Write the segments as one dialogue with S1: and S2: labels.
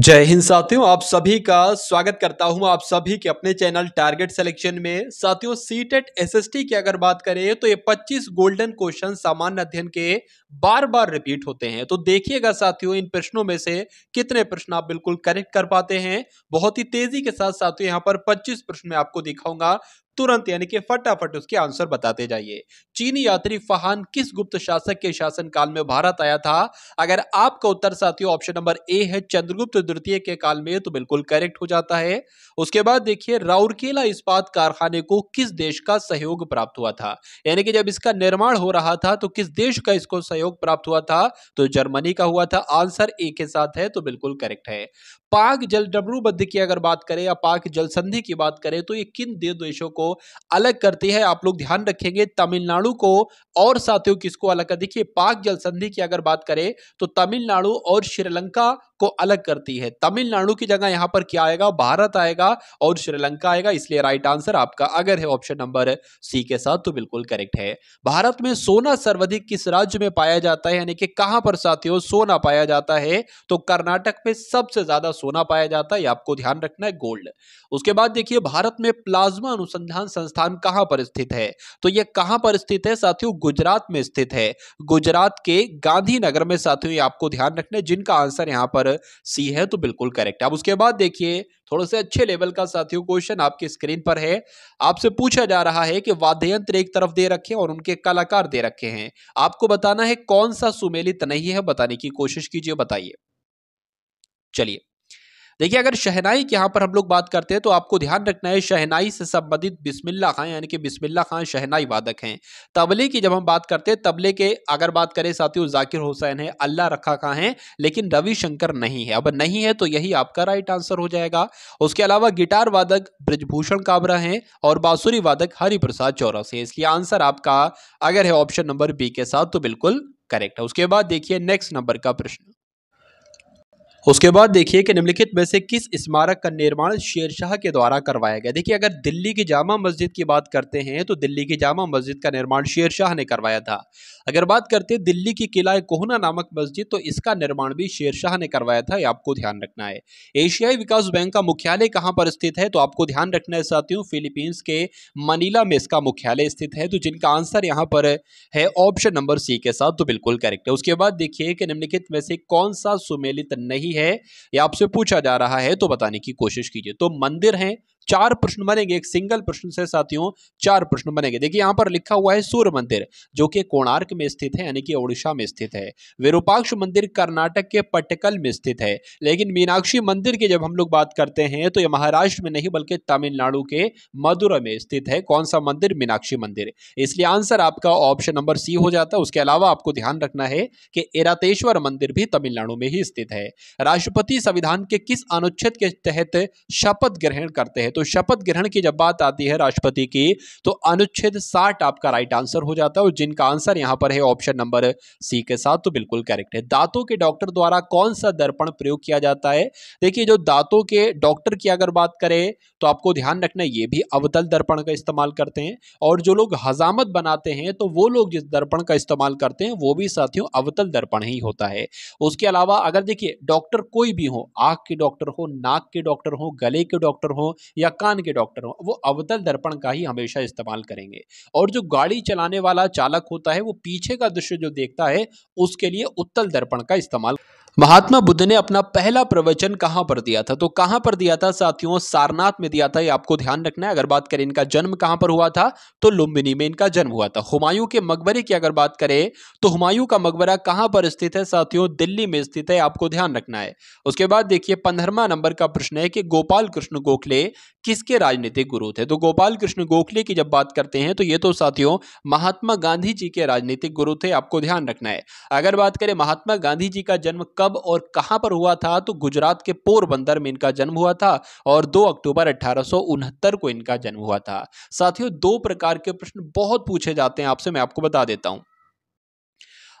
S1: जय हिंद साथियों आप सभी का स्वागत करता हूं आप सभी के अपने चैनल टारगेट सिलेक्शन में साथियों सीटेट एसएसटी e की अगर बात करें तो ये 25 गोल्डन क्वेश्चन सामान्य अध्ययन के बार बार रिपीट होते हैं तो देखिएगा साथियों इन प्रश्नों में से कितने प्रश्न आप बिल्कुल करेक्ट कर पाते हैं बहुत ही तेजी के साथ साथियों यहाँ पर पच्चीस प्रश्न में आपको दिखाऊंगा तुरंत यानी कि फटाफट उसके आंसर बताते जाइए चीनी यात्री फहान किस गुप्त शासक के शासनकाल में भारत आया था अगर आपका उत्तर साथियों ऑप्शन नंबर ए है चंद्रगुप्त द्वितीय के काल में तो बिल्कुल करेक्ट हो जाता है उसके बाद देखिए राउरकेला इस्पात कारखाने को किस देश का सहयोग प्राप्त हुआ था यानी कि जब इसका निर्माण हो रहा था तो किस देश का इसको सहयोग प्राप्त हुआ था तो जर्मनी का हुआ था आंसर ए के साथ है तो बिल्कुल करेक्ट है पाक जल डब्रूबद्ध की अगर बात करें या पाक जल संधि की बात करें तो ये किन देशों को को अलग करती है आप लोग ध्यान रखेंगे तमिलनाडु को और साथियों किसको अलग कर देखिए पाक जल संधि की अगर बात करें तो तमिलनाडु और श्रीलंका को अलग करती है तमिलनाडु की जगह यहां पर क्या आएगा भारत आएगा और श्रीलंका आएगा इसलिए राइट आंसर आपका अगर है ऑप्शन नंबर सी के साथ तो बिल्कुल करेक्ट है भारत में सोना सर्वाधिक किस राज्य में पाया जाता है यानी कि कहां पर साथियों सोना पाया जाता है तो कर्नाटक में सबसे ज्यादा सोना पाया जाता है आपको ध्यान रखना है गोल्ड उसके बाद देखिए भारत में प्लाज्मा अनुसंधान संस्थान कहां पर स्थित है तो यह कहां पर स्थित है साथियों गुजरात में स्थित है गुजरात के गांधीनगर में साथियों आपको ध्यान रखना है जिनका आंसर यहां पर सी है तो बिल्कुल करेक्ट अब उसके बाद देखिए थोड़े से अच्छे लेवल का साथियों क्वेश्चन आपके स्क्रीन पर है आपसे पूछा जा रहा है कि वाद्य यंत्र एक तरफ दे रखे और उनके कलाकार दे रखे हैं आपको बताना है कौन सा सुमेलित नहीं है बताने की कोशिश कीजिए बताइए चलिए देखिए अगर शहनाई की यहाँ पर हम लोग बात करते हैं तो आपको ध्यान रखना है शहनाई से संबंधित बिस्मिल्ला खान यानी कि बिस्मिल्ला खान शहनाई वादक हैं तबले की जब हम बात करते हैं तबले के अगर बात करें साथियों जाकिर हुसैन है अल्लाह रखा खां हैं लेकिन रविशंकर नहीं है अब नहीं है तो यही आपका राइट आंसर हो जाएगा उसके अलावा गिटार वादक ब्रजभूषण काबरा हैं और बांसुरी वादक हरिप्रसाद चौरस है इसलिए आंसर आपका अगर है ऑप्शन नंबर बी के साथ तो बिल्कुल करेक्ट है उसके बाद देखिए नेक्स्ट नंबर का प्रश्न उसके बाद देखिए कि निम्नलिखित में से किस स्मारक का निर्माण शेरशाह के द्वारा करवाया गया देखिए अगर दिल्ली की जामा मस्जिद की बात करते हैं तो दिल्ली की जामा मस्जिद का निर्माण शेरशाह ने करवाया था अगर बात करते हैं दिल्ली की किला कोहना नामक मस्जिद तो इसका निर्माण भी शेरशाह ने करवाया था ये आपको ध्यान रखना है एशियाई विकास बैंक का मुख्यालय कहाँ पर स्थित है तो आपको ध्यान रखना है साथियों फिलीपींस के मनीला में इसका मुख्यालय स्थित है तो जिनका आंसर यहाँ पर है ऑप्शन नंबर सी के साथ तो बिल्कुल करेक्ट है उसके बाद देखिए कि निम्नलिखित में से कौन सा सुमेलित नहीं है या आपसे पूछा जा रहा है तो बताने की कोशिश कीजिए तो मंदिर हैं चार प्रश्न बनेंगे एक सिंगल प्रश्न से साथियों चार प्रश्न बनेंगे देखिए यहाँ पर लिखा हुआ है सूर्य मंदिर जो कि कोणार्क में स्थित है यानी कि ओडिशा में स्थित है विरूपाक्ष मंदिर कर्नाटक के पटकल में स्थित है लेकिन मीनाक्षी मंदिर की जब हम लोग बात करते हैं तो यह महाराष्ट्र में नहीं बल्कि तमिलनाडु के मदुरा में स्थित है कौन सा मंदिर मीनाक्षी मंदिर इसलिए आंसर आपका ऑप्शन नंबर सी हो जाता है उसके अलावा आपको ध्यान रखना है कि एरातेश्वर मंदिर भी तमिलनाडु में ही स्थित है राष्ट्रपति संविधान के किस अनुच्छेद के तहत शपथ ग्रहण करते हैं तो शपथ ग्रहण की जब बात आती है राष्ट्रपति की तो अनुच्छेद साठ आपका राइट आंसर हो जाता है और जिनका आंसर यहां पर है ऑप्शन नंबर सी के साथ तो बिल्कुल करेक्ट है दांतों के डॉक्टर द्वारा कौन सा दर्पण प्रयोग किया जाता है देखिए जो दांतों के डॉक्टर की अगर बात करें तो आपको ध्यान रखना ये भी अवतल दर्पण का इस्तेमाल करते हैं और जो लोग हजामत बनाते हैं तो वो लोग जिस दर्पण का इस्तेमाल करते हैं वो भी साथियों अवतल दर्पण ही होता है उसके अलावा अगर देखिए डॉक्टर कोई भी हो आंख के डॉक्टर हो नाक के डॉक्टर हो गले के डॉक्टर हो या कान के डॉक्टर हों वो अवतल दर्पण का ही हमेशा इस्तेमाल करेंगे और जो गाड़ी चलाने वाला चालक होता है वो पीछे का दृश्य जो देखता है उसके लिए उत्तल दर्पण का इस्तेमाल महात्मा बुद्ध ने अपना पहला प्रवचन कहाँ पर दिया था तो कहाँ पर दिया था साथियों सारनाथ में दिया था ये आपको ध्यान रखना है अगर बात करें इनका जन्म कहाँ पर हुआ था तो लुम्बिनी में इनका जन्म हुआ था हुमायूं के मकबरे की अगर बात करें तो हुमायूं का मकबरा कहाँ पर स्थित है साथियों दिल्ली में स्थित है आपको ध्यान रखना है उसके बाद देखिए पंद्रहवा नंबर का प्रश्न है कि गोपाल कृष्ण गोखले किसके राजनीतिक गुरु थे तो गोपाल कृष्ण गोखले की जब बात करते हैं तो ये तो साथियों महात्मा गांधी जी के राजनीतिक गुरु थे आपको ध्यान रखना है अगर बात करें महात्मा गांधी जी का जन्म कब और कहां पर हुआ था तो गुजरात के पोरबंदर में इनका जन्म हुआ था और 2 अक्टूबर अठारह को इनका जन्म हुआ था साथियों दो प्रकार के प्रश्न बहुत पूछे जाते हैं आपसे मैं आपको बता देता हूं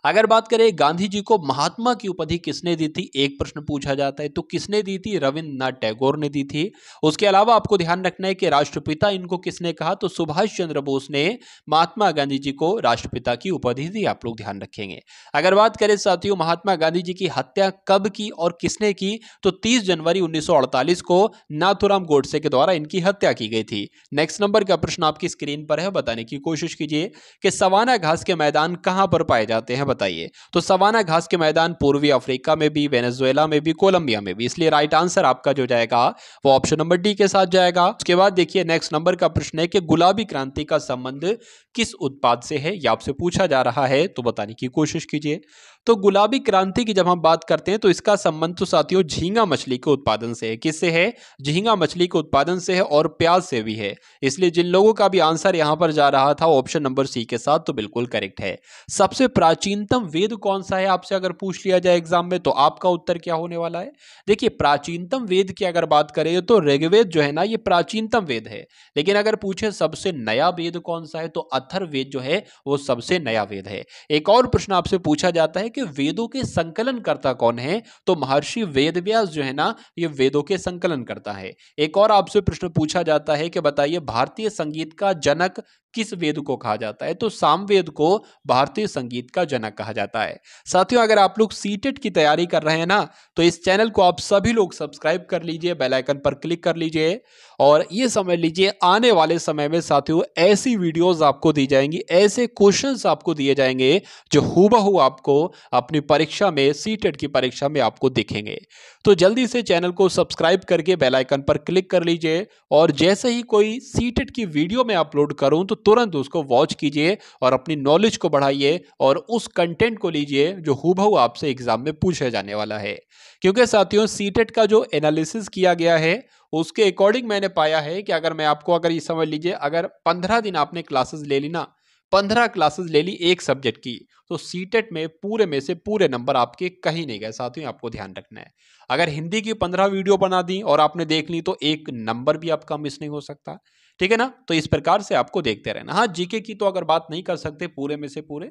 S1: अगर बात करें गांधी जी को महात्मा की उपाधि किसने दी थी एक प्रश्न पूछा जाता है तो किसने दी थी रविन्द्रनाथ टैगोर ने दी थी उसके अलावा आपको ध्यान रखना है कि राष्ट्रपिता इनको किसने कहा तो सुभाष चंद्र बोस ने महात्मा गांधी जी को राष्ट्रपिता की उपाधि दी आप लोग ध्यान रखेंगे अगर बात करें साथियों महात्मा गांधी जी की हत्या कब की और किसने की तो तीस जनवरी उन्नीस को नाथुराम गोडसे के द्वारा इनकी हत्या की गई थी नेक्स्ट नंबर का प्रश्न आपकी स्क्रीन पर है बताने की कोशिश कीजिए कि सवाना घास के मैदान कहां पर पाए जाते हैं बताइए तो सवाना घास के मैदान पूर्वी अफ्रीका में भी वेनेजुएला में भी कोलंबिया में भी इसलिए राइट आंसर आपका जो जाएगा वो ऑप्शन नंबर डी के साथ जाएगा उसके बाद देखिए नेक्स्ट नंबर का प्रश्न है कि गुलाबी क्रांति का संबंध किस उत्पाद से है यह आपसे पूछा जा रहा है तो बताने की कोशिश कीजिए तो गुलाबी क्रांति की जब हम बात करते हैं तो इसका संबंध तो साथियों झींगा मछली के उत्पादन से है किससे है झींगा मछली के उत्पादन से है और प्याज से भी है इसलिए जिन लोगों का भी आंसर यहां पर जा रहा था ऑप्शन नंबर सी के साथ तो बिल्कुल करेक्ट है सबसे प्राचीनतम वेद कौन सा है आपसे अगर पूछ लिया जाए एग्जाम में तो आपका उत्तर क्या होने वाला है देखिए प्राचीनतम वेद की अगर बात करें तो ऋग्वेद जो है ना ये प्राचीनतम वेद है लेकिन अगर पूछे सबसे नया वेद कौन सा है तो अथर्वेद जो है वो सबसे नया वेद है एक और प्रश्न आपसे पूछा जाता है कि वेदों के संकलन करता कौन है तो महर्षि वेद जो है ना ये वेदों के संकलन करता है एक और आपसे प्रश्न पूछा जाता है कि बताइए भारतीय संगीत का जनक किस वेद को कहा जाता है तो सामवेद को भारतीय संगीत का जनक कहा जाता है साथियों अगर आप लोग सीटेट की तैयारी कर रहे हैं ना तो इस चैनल को आप सभी लोग सब्सक्राइब कर लीजिए बेल आइकन पर क्लिक कर लीजिए और ये समझ लीजिए आने वाले समय में साथियों ऐसी वीडियोस आपको दी जाएंगी ऐसे क्वेश्चंस आपको दिए जाएंगे जो हुबहू आपको अपनी परीक्षा में सी e की परीक्षा में आपको दिखेंगे तो जल्दी से चैनल को सब्सक्राइब करके बेल आइकन पर क्लिक कर लीजिए और जैसे ही कोई सी e की वीडियो में अपलोड करूं तो तुरंत उसको वॉच कीजिए और अपनी नॉलेज को बढ़ाइए और उस कंटेंट को लीजिए जो हु आपसे एग्जाम में पूछा जाने वाला है क्योंकि साथियों सी e का जो एनालिसिस किया गया है उसके अकॉर्डिंग मैंने पाया है कि अगर मैं आपको अगर ये समझ लीजिए अगर पंद्रह दिन आपने क्लासेस ले ली ना पंद्रह क्लासेस ले ली एक सब्जेक्ट की तो सीटेट e में पूरे में से पूरे नंबर आपके कहीं नहीं गए साथियों आपको ध्यान रखना है अगर हिंदी की पंद्रह वीडियो बना दी और आपने देख ली तो एक नंबर भी आपका मिस नहीं हो सकता ठीक है ना तो इस प्रकार से आपको देखते रहना हाँ जीके की तो अगर बात नहीं कर सकते पूरे में से पूरे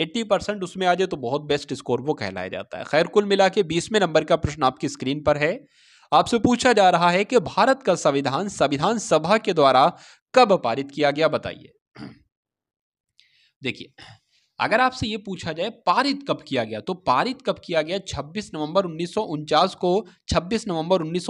S1: 80 परसेंट उसमें आ जाए तो बहुत बेस्ट स्कोर वो कहलाया जाता है खैर कुल मिला के बीसवें नंबर का प्रश्न आपकी स्क्रीन पर है आपसे पूछा जा रहा है कि भारत का संविधान संविधान सभा के द्वारा कब पारित किया गया बताइए देखिए अगर आपसे ये पूछा जाए पारित कब किया गया तो पारित कब किया गया 26 नवंबर उन्नीस को 26 नवंबर उन्नीस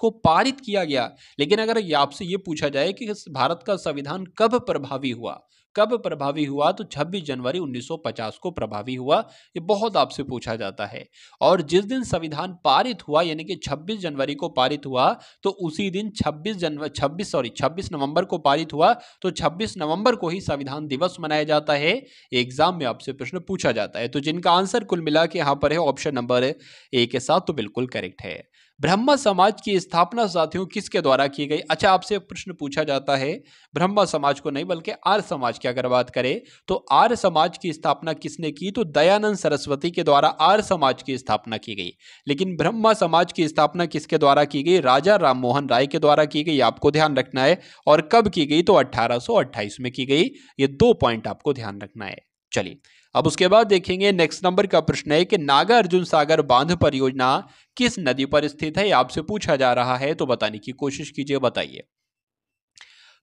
S1: को पारित किया गया लेकिन अगर आपसे ये पूछा जाए कि भारत का संविधान कब प्रभावी हुआ कब प्रभावी हुआ तो 26 जनवरी 1950 को प्रभावी हुआ ये बहुत आपसे पूछा जाता है और जिस दिन संविधान पारित हुआ यानी कि 26 जनवरी को पारित हुआ तो उसी दिन 26 जनवरी 26 सॉरी 26 नवंबर को पारित हुआ तो 26 नवंबर को ही संविधान दिवस मनाया जाता है एग्जाम में आपसे प्रश्न पूछा जाता है तो जिनका आंसर कुल मिला के यहाँ पर है ऑप्शन नंबर ए के साथ तो बिल्कुल करेक्ट है ब्रह्म समाज की स्थापना साथियों किसके द्वारा की गई अच्छा आपसे प्रश्न पूछा जाता है ब्रह्म समाज को नहीं बल्कि आर्य समाज की अगर बात करें तो आर्य समाज की स्थापना किसने की तो दयानंद सरस्वती के द्वारा आर्य समाज की स्थापना की गई लेकिन ब्रह्म समाज की स्थापना किसके द्वारा की गई राजा राम राय के द्वारा की गई आपको ध्यान रखना है और कब की गई तो अट्ठारह में की गई ये दो पॉइंट आपको ध्यान रखना है चलिए अब उसके बाद देखेंगे नेक्स्ट नंबर का प्रश्न है कि नागा अर्जुन सागर बांध परियोजना किस नदी पर स्थित है आपसे पूछा जा रहा है तो बताने की कोशिश कीजिए बताइए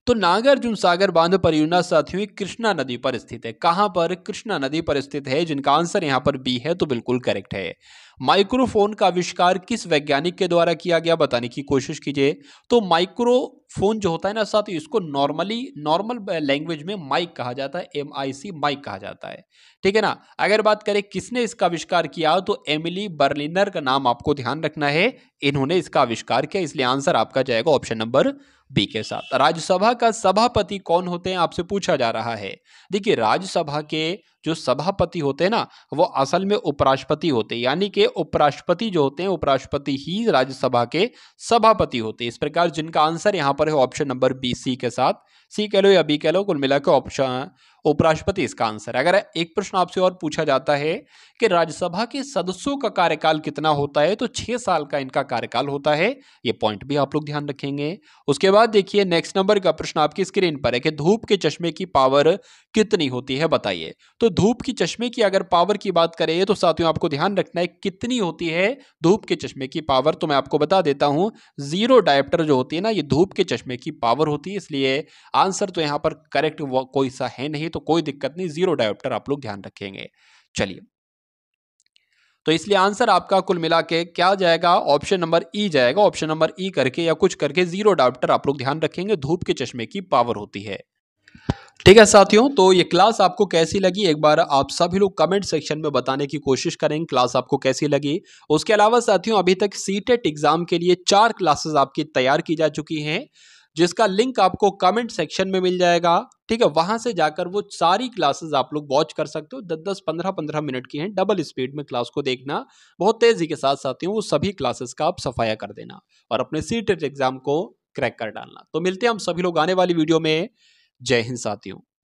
S1: तो नागार्जुन सागर बांध परियोजना साथियों कृष्णा नदी पर स्थित है कहां पर कृष्णा नदी पर स्थित है जिनका आंसर यहां पर बी है तो बिल्कुल करेक्ट है माइक्रोफोन का आविष्कार किस वैज्ञानिक के द्वारा किया गया बताने की कोशिश कीजिए तो माइक्रोफोन जो होता है ना साथ इसको नॉर्मली नॉर्मल लैंग्वेज में माइक कहा जाता है एम आई सी माइक कहा जाता है ठीक है ना अगर बात करें किसने इसका आविष्कार किया तो एमिली बर्लिनर का नाम आपको ध्यान रखना है इन्होंने इसका आविष्कार किया इसलिए आंसर आपका जाएगा ऑप्शन नंबर बी के साथ राज्यसभा का सभापति कौन होते हैं आपसे पूछा जा रहा है देखिए राज्यसभा के जो सभापति होते हैं ना वो असल में उपराष्ट्रपति होते हैं यानी कि उपराष्ट्रपति जो होते हैं उपराष्ट्रपति ही राज्यसभा के सभापति होते हैं इस प्रकार जिनका आंसर यहाँ पर है ऑप्शन नंबर बी सी के साथ सी कह लो या बी कह लो कुल मिलाकर ऑप्शन उपराष्ट्रपति इसका आंसर है अगर एक प्रश्न आपसे और पूछा जाता है कि राज्यसभा के सदस्यों का कार्यकाल कितना होता है तो छह साल का इनका कार्यकाल होता है ये पॉइंट भी आप लोग ध्यान रखेंगे उसके बाद देखिए नेक्स्ट नंबर का प्रश्न आपकी स्क्रीन पर है कि धूप के चश्मे की पावर कितनी होती है बताइए तो धूप की चश्मे की अगर पावर की बात करें तो साथियों आपको ध्यान रखना है कितनी होती है धूप के चश्मे की पावर तो मैं आपको बता देता हूं जीरो डायप्टर जो होती है ना ये धूप के चश्मे की पावर होती है इसलिए आंसर तो यहाँ पर करेक्ट कोई सा है नहीं तो कोई दिक्कत नहीं जीरो डायोप्टर आप लोग ध्यान रखेंगे चलिए तो इसलिए आंसर आपका कुल मिला के क्या जाएगा ऑप्शन नंबर ई e जाएगा ऑप्शन नंबर ई e करके या कुछ करके जीरो डायोप्टर आप लोग ध्यान रखेंगे धूप के चश्मे की पावर होती है ठीक है साथियों तो ये क्लास आपको कैसी लगी एक बार आप सभी लोग कमेंट सेक्शन में बताने की कोशिश करें क्लास आपको कैसी लगी उसके अलावा साथियों अभी तक सीटेट एग्ज़ाम e के लिए चार क्लासेस आपकी तैयार की जा चुकी हैं जिसका लिंक आपको कमेंट सेक्शन में मिल जाएगा ठीक है वहां से जाकर वो सारी क्लासेस आप लोग वॉच कर सकते हो दस दस पंद्रह पंद्रह मिनट की हैं डबल स्पीड में क्लास को देखना बहुत तेजी के साथ साथ वो सभी क्लासेस का आप सफाया कर देना और अपने सी एग्जाम e को क्रैक कर डालना तो मिलते हैं हम सभी लोग आने वाली वीडियो में जय हिंद साथियों